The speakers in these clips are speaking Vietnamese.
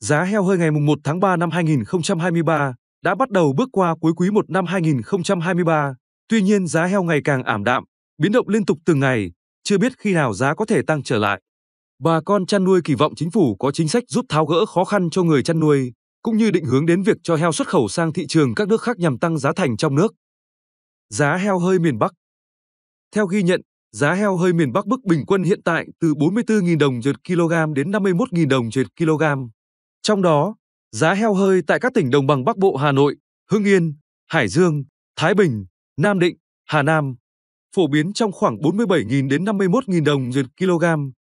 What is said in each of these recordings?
Giá heo hơi ngày 1 tháng 3 năm 2023 đã bắt đầu bước qua cuối quý 1 năm 2023. Tuy nhiên giá heo ngày càng ảm đạm, biến động liên tục từng ngày, chưa biết khi nào giá có thể tăng trở lại. Bà con chăn nuôi kỳ vọng chính phủ có chính sách giúp tháo gỡ khó khăn cho người chăn nuôi, cũng như định hướng đến việc cho heo xuất khẩu sang thị trường các nước khác nhằm tăng giá thành trong nước. Giá heo hơi miền Bắc Theo ghi nhận, giá heo hơi miền Bắc mức bình quân hiện tại từ 44.000 đồng trên kg đến 51.000 đồng trên kg. Trong đó, giá heo hơi tại các tỉnh đồng bằng Bắc Bộ Hà Nội, Hưng Yên, Hải Dương, Thái Bình, Nam Định, Hà Nam phổ biến trong khoảng 47.000 đến 51.000 đồng duyệt kg,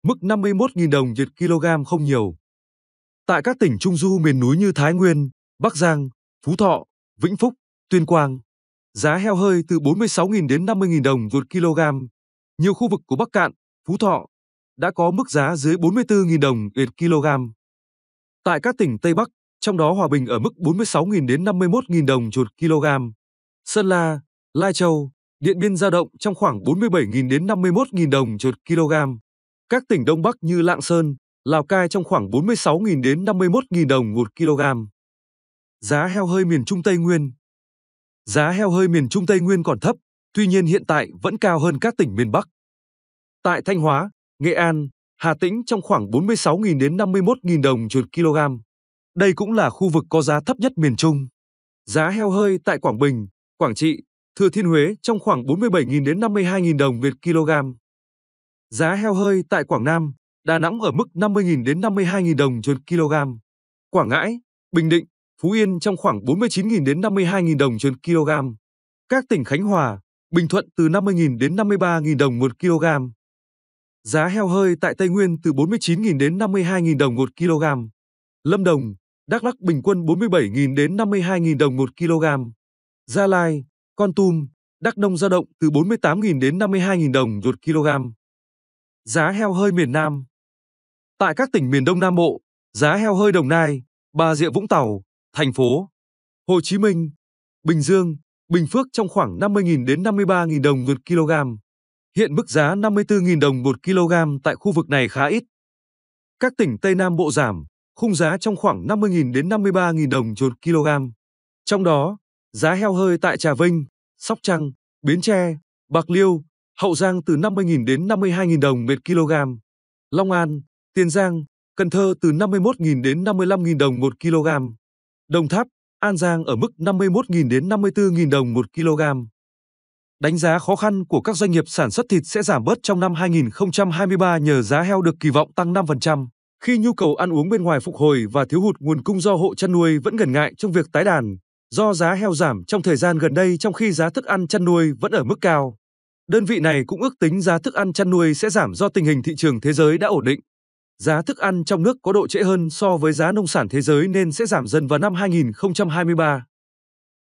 mức 51.000 đồng duyệt kg không nhiều. Tại các tỉnh Trung Du miền núi như Thái Nguyên, Bắc Giang, Phú Thọ, Vĩnh Phúc, Tuyên Quang, giá heo hơi từ 46.000 đến 50.000 đồng một kg. Nhiều khu vực của Bắc Cạn, Phú Thọ đã có mức giá dưới 44.000 đồng một kg. Tại các tỉnh Tây Bắc, trong đó Hòa Bình ở mức 46.000 đến 51.000 đồng một kg. Sơn La, Lai Châu, Điện Biên dao động trong khoảng 47.000 đến 51.000 đồng một kg. Các tỉnh Đông Bắc như Lạng Sơn, Lào Cai trong khoảng 46.000 đến 51.000 đồng một kg. Giá heo hơi miền Trung Tây Nguyên Giá heo hơi miền Trung Tây Nguyên còn thấp, tuy nhiên hiện tại vẫn cao hơn các tỉnh miền Bắc. Tại Thanh Hóa, Nghệ An, Hà Tĩnh trong khoảng 46.000 đến 51.000 đồng một kg. Đây cũng là khu vực có giá thấp nhất miền Trung. Giá heo hơi tại Quảng Bình, Quảng Trị, Thừa Thiên Huế trong khoảng 47.000 đến 52.000 đồng một kg. Giá heo hơi tại Quảng Nam, Đà Nẵng ở mức 50.000 đến 52.000 đồng một kg. Quảng Ngãi, Bình Định, Phú Yên trong khoảng 49.000 đến 52.000 đồng một kg. Các tỉnh Khánh Hòa, Bình Thuận từ 50.000 đến 53.000 đồng một kg. Giá heo hơi tại Tây Nguyên từ 49.000 đến 52.000 đồng 1 kg. Lâm Đồng, Đắk Lắk bình quân 47.000 đến 52.000 đồng 1 kg. Gia Lai, Con Tum, Đắk Nông dao động từ 48.000 đến 52.000 đồng 1 kg. Giá heo hơi miền Nam Tại các tỉnh miền Đông Nam Bộ, giá heo hơi Đồng Nai, Bà Rịa Vũng Tàu, thành phố Hồ Chí Minh, Bình Dương, Bình Phước trong khoảng 50.000 đến 53.000 đồng 1 kg. Hiện mức giá 54.000 đồng 1 kg tại khu vực này khá ít. Các tỉnh Tây Nam Bộ giảm, khung giá trong khoảng 50.000 đến 53.000 đồng 1 kg. Trong đó, giá heo hơi tại Trà Vinh, Sóc Trăng, Bến Tre, Bạc Liêu, Hậu Giang từ 50.000 đến 52.000 đồng 1 kg. Long An, Tiền Giang, Cần Thơ từ 51.000 đến 55.000 đồng 1 kg. Đồng Tháp, An Giang ở mức 51.000 đến 54.000 đồng 1 kg đánh giá khó khăn của các doanh nghiệp sản xuất thịt sẽ giảm bớt trong năm 2023 nhờ giá heo được kỳ vọng tăng 5%, khi nhu cầu ăn uống bên ngoài phục hồi và thiếu hụt nguồn cung do hộ chăn nuôi vẫn ngần ngại trong việc tái đàn, do giá heo giảm trong thời gian gần đây trong khi giá thức ăn chăn nuôi vẫn ở mức cao. Đơn vị này cũng ước tính giá thức ăn chăn nuôi sẽ giảm do tình hình thị trường thế giới đã ổn định. Giá thức ăn trong nước có độ trễ hơn so với giá nông sản thế giới nên sẽ giảm dần vào năm 2023.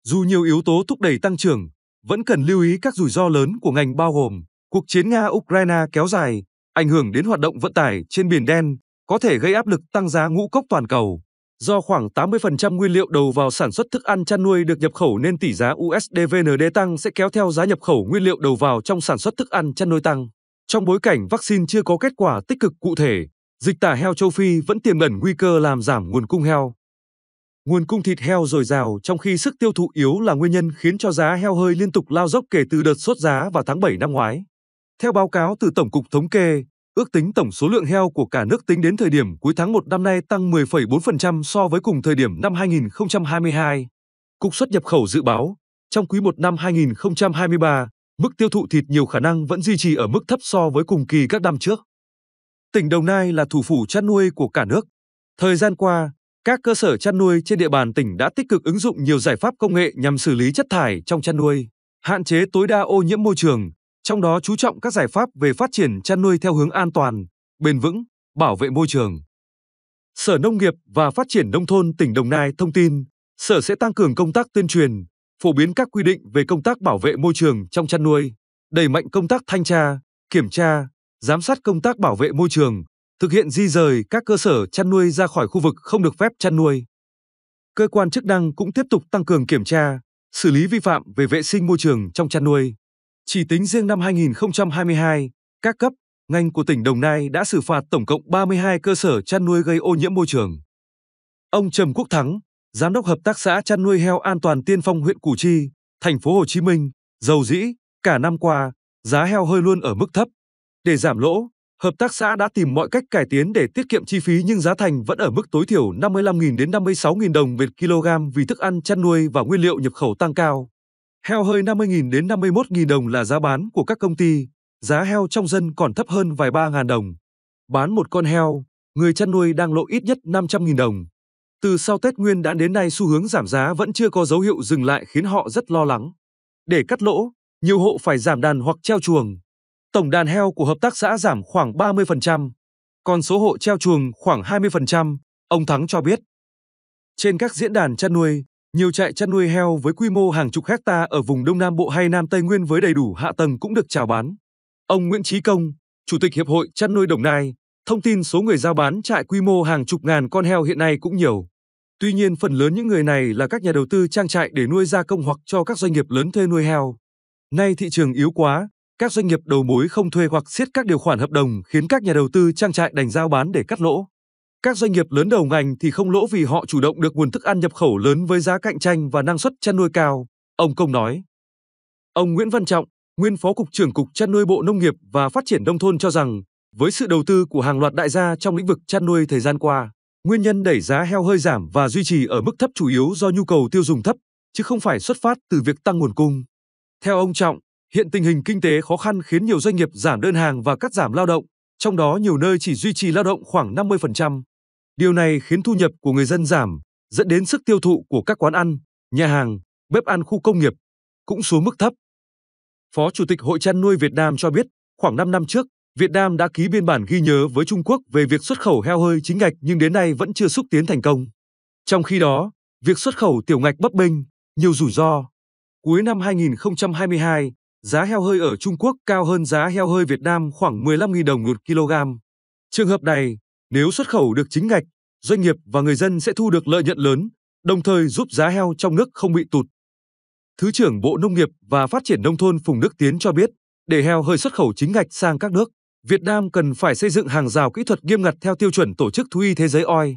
Dù nhiều yếu tố thúc đẩy tăng trưởng, vẫn cần lưu ý các rủi ro lớn của ngành bao gồm cuộc chiến Nga-Ukraine kéo dài, ảnh hưởng đến hoạt động vận tải trên Biển Đen, có thể gây áp lực tăng giá ngũ cốc toàn cầu. Do khoảng 80% nguyên liệu đầu vào sản xuất thức ăn chăn nuôi được nhập khẩu nên tỷ giá USDVND tăng sẽ kéo theo giá nhập khẩu nguyên liệu đầu vào trong sản xuất thức ăn chăn nuôi tăng. Trong bối cảnh vaccine chưa có kết quả tích cực cụ thể, dịch tả heo châu Phi vẫn tiềm ẩn nguy cơ làm giảm nguồn cung heo. Nguồn cung thịt heo dồi dào trong khi sức tiêu thụ yếu là nguyên nhân khiến cho giá heo hơi liên tục lao dốc kể từ đợt sốt giá vào tháng 7 năm ngoái. Theo báo cáo từ Tổng cục Thống kê, ước tính tổng số lượng heo của cả nước tính đến thời điểm cuối tháng 1 năm nay tăng 10,4% so với cùng thời điểm năm 2022. Cục xuất nhập khẩu dự báo, trong quý 1 năm 2023, mức tiêu thụ thịt nhiều khả năng vẫn duy trì ở mức thấp so với cùng kỳ các năm trước. Tỉnh Đồng Nai là thủ phủ chăn nuôi của cả nước. Thời gian qua, các cơ sở chăn nuôi trên địa bàn tỉnh đã tích cực ứng dụng nhiều giải pháp công nghệ nhằm xử lý chất thải trong chăn nuôi, hạn chế tối đa ô nhiễm môi trường, trong đó chú trọng các giải pháp về phát triển chăn nuôi theo hướng an toàn, bền vững, bảo vệ môi trường. Sở Nông nghiệp và Phát triển Nông thôn tỉnh Đồng Nai thông tin, Sở sẽ tăng cường công tác tuyên truyền, phổ biến các quy định về công tác bảo vệ môi trường trong chăn nuôi, đẩy mạnh công tác thanh tra, kiểm tra, giám sát công tác bảo vệ môi trường, thực hiện di rời các cơ sở chăn nuôi ra khỏi khu vực không được phép chăn nuôi. Cơ quan chức năng cũng tiếp tục tăng cường kiểm tra, xử lý vi phạm về vệ sinh môi trường trong chăn nuôi. Chỉ tính riêng năm 2022, các cấp, ngành của tỉnh Đồng Nai đã xử phạt tổng cộng 32 cơ sở chăn nuôi gây ô nhiễm môi trường. Ông Trầm Quốc Thắng, giám đốc hợp tác xã chăn nuôi heo an toàn Tiên Phong huyện Củ Chi, thành phố Hồ Chí Minh, dầu dĩ, cả năm qua, giá heo hơi luôn ở mức thấp. Để giảm lỗ, hợp tác xã đã tìm mọi cách cải tiến để tiết kiệm chi phí nhưng giá thành vẫn ở mức tối thiểu 55.000 đến 56.000 đồng một kg vì thức ăn chăn nuôi và nguyên liệu nhập khẩu tăng cao. Heo hơi 50.000 đến 51.000 đồng là giá bán của các công ty, giá heo trong dân còn thấp hơn vài ba ngàn đồng. Bán một con heo, người chăn nuôi đang lỗ ít nhất 500.000 đồng. Từ sau Tết Nguyên đã đến nay xu hướng giảm giá vẫn chưa có dấu hiệu dừng lại khiến họ rất lo lắng. Để cắt lỗ, nhiều hộ phải giảm đàn hoặc treo chuồng tổng đàn heo của hợp tác xã giảm khoảng 30%, còn số hộ treo chuồng khoảng 20%, ông Thắng cho biết. Trên các diễn đàn chăn nuôi, nhiều trại chăn nuôi heo với quy mô hàng chục hecta ở vùng Đông Nam Bộ hay Nam Tây Nguyên với đầy đủ hạ tầng cũng được chào bán. Ông Nguyễn Trí Công, Chủ tịch Hiệp hội Chăn nuôi Đồng Nai, thông tin số người giao bán trại quy mô hàng chục ngàn con heo hiện nay cũng nhiều. Tuy nhiên, phần lớn những người này là các nhà đầu tư trang trại để nuôi gia công hoặc cho các doanh nghiệp lớn thuê nuôi heo. Nay thị trường yếu quá, các doanh nghiệp đầu mối không thuê hoặc siết các điều khoản hợp đồng khiến các nhà đầu tư trang trại đành giao bán để cắt lỗ. Các doanh nghiệp lớn đầu ngành thì không lỗ vì họ chủ động được nguồn thức ăn nhập khẩu lớn với giá cạnh tranh và năng suất chăn nuôi cao, ông Công nói. Ông Nguyễn Văn Trọng, nguyên Phó cục trưởng Cục Chăn nuôi Bộ Nông nghiệp và Phát triển nông thôn cho rằng, với sự đầu tư của hàng loạt đại gia trong lĩnh vực chăn nuôi thời gian qua, nguyên nhân đẩy giá heo hơi giảm và duy trì ở mức thấp chủ yếu do nhu cầu tiêu dùng thấp, chứ không phải xuất phát từ việc tăng nguồn cung. Theo ông Trọng, Hiện tình hình kinh tế khó khăn khiến nhiều doanh nghiệp giảm đơn hàng và cắt giảm lao động, trong đó nhiều nơi chỉ duy trì lao động khoảng 50%. Điều này khiến thu nhập của người dân giảm, dẫn đến sức tiêu thụ của các quán ăn, nhà hàng, bếp ăn khu công nghiệp cũng xuống mức thấp. Phó Chủ tịch Hội chăn nuôi Việt Nam cho biết, khoảng 5 năm trước, Việt Nam đã ký biên bản ghi nhớ với Trung Quốc về việc xuất khẩu heo hơi chính ngạch nhưng đến nay vẫn chưa xúc tiến thành công. Trong khi đó, việc xuất khẩu tiểu ngạch bấp bênh, nhiều rủi ro. Cuối năm 2022, giá heo hơi ở Trung Quốc cao hơn giá heo hơi Việt Nam khoảng 15.000 đồng một kg. Trường hợp này, nếu xuất khẩu được chính ngạch, doanh nghiệp và người dân sẽ thu được lợi nhuận lớn, đồng thời giúp giá heo trong nước không bị tụt. Thứ trưởng Bộ Nông nghiệp và Phát triển Nông thôn Phùng Đức Tiến cho biết, để heo hơi xuất khẩu chính ngạch sang các nước, Việt Nam cần phải xây dựng hàng rào kỹ thuật nghiêm ngặt theo tiêu chuẩn Tổ chức Thú y Thế giới OI.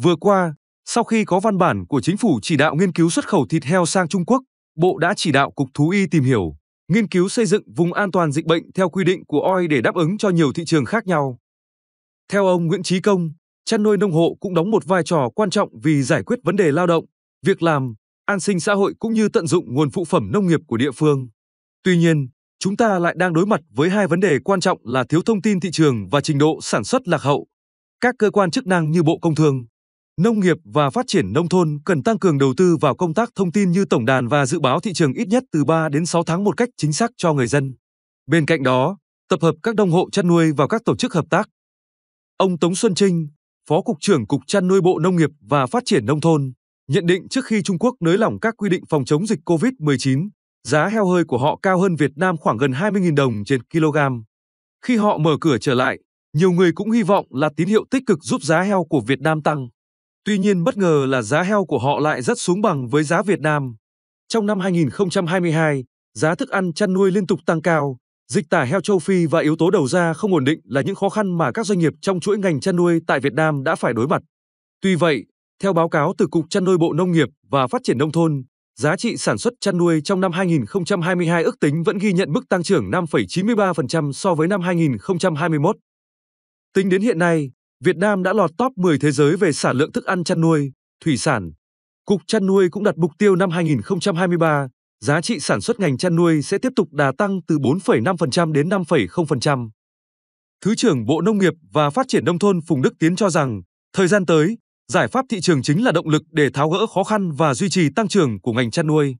Vừa qua, sau khi có văn bản của chính phủ chỉ đạo nghiên cứu xuất khẩu thịt heo sang Trung Quốc, Bộ đã chỉ đạo Cục Thú y tìm hiểu, nghiên cứu xây dựng vùng an toàn dịch bệnh theo quy định của OI để đáp ứng cho nhiều thị trường khác nhau. Theo ông Nguyễn Trí Công, chăn nuôi nông hộ cũng đóng một vai trò quan trọng vì giải quyết vấn đề lao động, việc làm, an sinh xã hội cũng như tận dụng nguồn phụ phẩm nông nghiệp của địa phương. Tuy nhiên, chúng ta lại đang đối mặt với hai vấn đề quan trọng là thiếu thông tin thị trường và trình độ sản xuất lạc hậu. Các cơ quan chức năng như Bộ Công Thương, Nông nghiệp và phát triển nông thôn cần tăng cường đầu tư vào công tác thông tin như tổng đàn và dự báo thị trường ít nhất từ 3 đến 6 tháng một cách chính xác cho người dân. Bên cạnh đó, tập hợp các đồng hộ chăn nuôi vào các tổ chức hợp tác. Ông Tống Xuân Trinh, Phó cục trưởng Cục Chăn nuôi Bộ Nông nghiệp và Phát triển nông thôn, nhận định trước khi Trung Quốc nới lỏng các quy định phòng chống dịch COVID-19, giá heo hơi của họ cao hơn Việt Nam khoảng gần 20.000 đồng trên kg. Khi họ mở cửa trở lại, nhiều người cũng hy vọng là tín hiệu tích cực giúp giá heo của Việt Nam tăng. Tuy nhiên bất ngờ là giá heo của họ lại rất xuống bằng với giá Việt Nam. Trong năm 2022, giá thức ăn chăn nuôi liên tục tăng cao, dịch tả heo châu Phi và yếu tố đầu ra không ổn định là những khó khăn mà các doanh nghiệp trong chuỗi ngành chăn nuôi tại Việt Nam đã phải đối mặt. Tuy vậy, theo báo cáo từ Cục Chăn nuôi Bộ Nông nghiệp và Phát triển Nông thôn, giá trị sản xuất chăn nuôi trong năm 2022 ước tính vẫn ghi nhận mức tăng trưởng 5,93% so với năm 2021. Tính đến hiện nay, Việt Nam đã lọt top 10 thế giới về sản lượng thức ăn chăn nuôi, thủy sản. Cục chăn nuôi cũng đặt mục tiêu năm 2023, giá trị sản xuất ngành chăn nuôi sẽ tiếp tục đà tăng từ 4,5% đến 5,0%. Thứ trưởng Bộ Nông nghiệp và Phát triển Nông thôn Phùng Đức Tiến cho rằng, thời gian tới, giải pháp thị trường chính là động lực để tháo gỡ khó khăn và duy trì tăng trưởng của ngành chăn nuôi.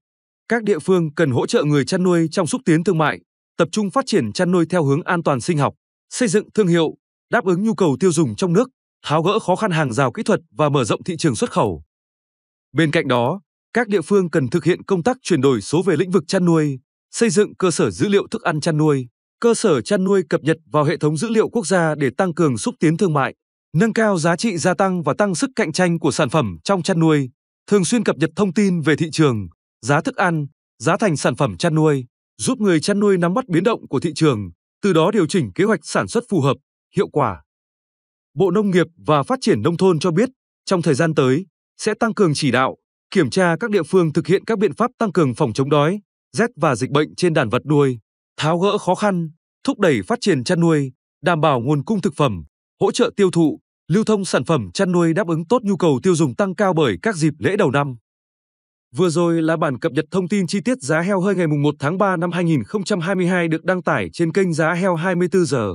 Các địa phương cần hỗ trợ người chăn nuôi trong xúc tiến thương mại, tập trung phát triển chăn nuôi theo hướng an toàn sinh học, xây dựng thương hiệu, đáp ứng nhu cầu tiêu dùng trong nước, tháo gỡ khó khăn hàng rào kỹ thuật và mở rộng thị trường xuất khẩu. Bên cạnh đó, các địa phương cần thực hiện công tác chuyển đổi số về lĩnh vực chăn nuôi, xây dựng cơ sở dữ liệu thức ăn chăn nuôi, cơ sở chăn nuôi cập nhật vào hệ thống dữ liệu quốc gia để tăng cường xúc tiến thương mại, nâng cao giá trị gia tăng và tăng sức cạnh tranh của sản phẩm trong chăn nuôi, thường xuyên cập nhật thông tin về thị trường, giá thức ăn, giá thành sản phẩm chăn nuôi, giúp người chăn nuôi nắm bắt biến động của thị trường, từ đó điều chỉnh kế hoạch sản xuất phù hợp hiệu quả. Bộ Nông nghiệp và Phát triển Nông thôn cho biết, trong thời gian tới, sẽ tăng cường chỉ đạo, kiểm tra các địa phương thực hiện các biện pháp tăng cường phòng chống đói, rét và dịch bệnh trên đàn vật nuôi, tháo gỡ khó khăn, thúc đẩy phát triển chăn nuôi, đảm bảo nguồn cung thực phẩm, hỗ trợ tiêu thụ, lưu thông sản phẩm chăn nuôi đáp ứng tốt nhu cầu tiêu dùng tăng cao bởi các dịp lễ đầu năm. Vừa rồi là bản cập nhật thông tin chi tiết giá heo hơi ngày 1 tháng 3 năm 2022 được đăng tải trên kênh Giá Heo 24 giờ.